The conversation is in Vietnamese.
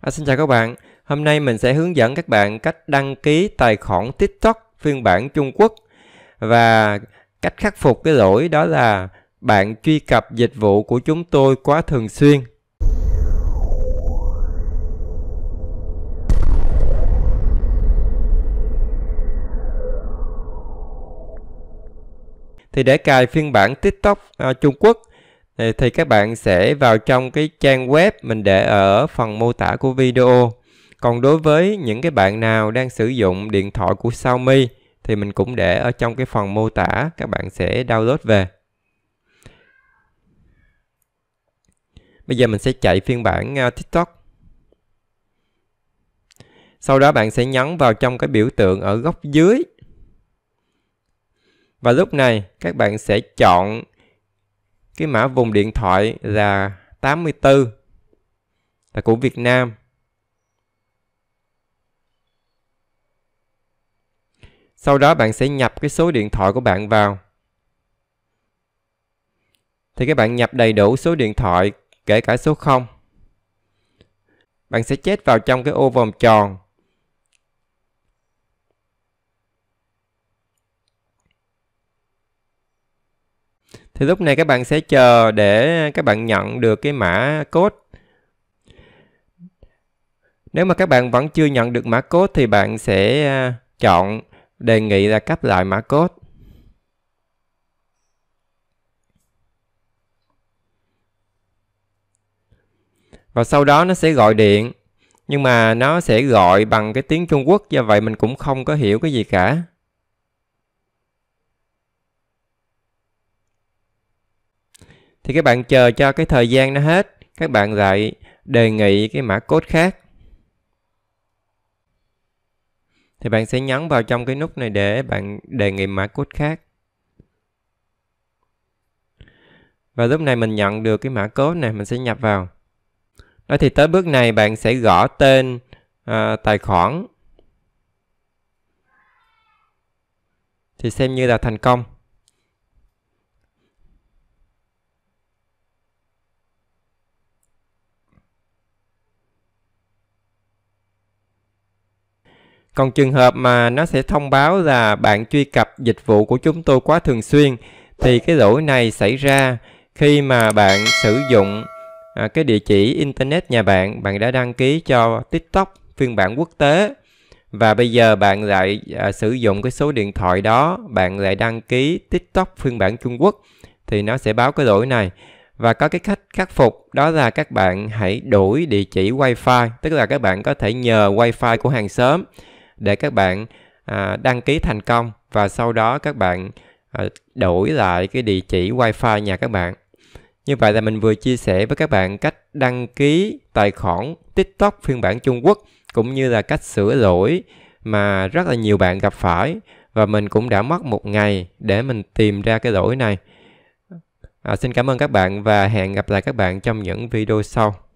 À, xin chào các bạn, hôm nay mình sẽ hướng dẫn các bạn cách đăng ký tài khoản TikTok phiên bản Trung Quốc và cách khắc phục cái lỗi đó là bạn truy cập dịch vụ của chúng tôi quá thường xuyên. Thì để cài phiên bản TikTok à, Trung Quốc thì các bạn sẽ vào trong cái trang web mình để ở phần mô tả của video. Còn đối với những cái bạn nào đang sử dụng điện thoại của Xiaomi thì mình cũng để ở trong cái phần mô tả các bạn sẽ download về. Bây giờ mình sẽ chạy phiên bản à, TikTok. Sau đó bạn sẽ nhấn vào trong cái biểu tượng ở góc dưới. Và lúc này các bạn sẽ chọn cái mã vùng điện thoại là 84 là của Việt Nam sau đó bạn sẽ nhập cái số điện thoại của bạn vào thì các bạn nhập đầy đủ số điện thoại kể cả số 0 bạn sẽ chết vào trong cái ô vòng tròn thì lúc này các bạn sẽ chờ để các bạn nhận được cái mã code nếu mà các bạn vẫn chưa nhận được mã code thì bạn sẽ à, chọn đề nghị là cấp lại mã code và sau đó nó sẽ gọi điện nhưng mà nó sẽ gọi bằng cái tiếng Trung Quốc do vậy mình cũng không có hiểu cái gì cả thì các bạn chờ cho cái thời gian nó hết các bạn lại đề nghị cái mã code khác thì bạn sẽ nhấn vào trong cái nút này để bạn đề nghị mã code khác và lúc này mình nhận được cái mã code này mình sẽ nhập vào đó thì tới bước này bạn sẽ gõ tên à, tài khoản thì xem như là thành công Còn trường hợp mà nó sẽ thông báo là bạn truy cập dịch vụ của chúng tôi quá thường xuyên thì cái lỗi này xảy ra khi mà bạn sử dụng à, cái địa chỉ internet nhà bạn, bạn đã đăng ký cho TikTok phiên bản quốc tế và bây giờ bạn lại à, sử dụng cái số điện thoại đó, bạn lại đăng ký TikTok phiên bản Trung Quốc thì nó sẽ báo cái lỗi này. Và có cái cách khắc phục đó là các bạn hãy đổi địa chỉ wifi tức là các bạn có thể nhờ wifi của hàng xóm để các bạn à, đăng ký thành công và sau đó các bạn à, đổi lại cái địa chỉ wifi nhà các bạn như vậy là mình vừa chia sẻ với các bạn cách đăng ký tài khoản tiktok phiên bản trung quốc cũng như là cách sửa lỗi mà rất là nhiều bạn gặp phải và mình cũng đã mất một ngày để mình tìm ra cái lỗi này à, xin cảm ơn các bạn và hẹn gặp lại các bạn trong những video sau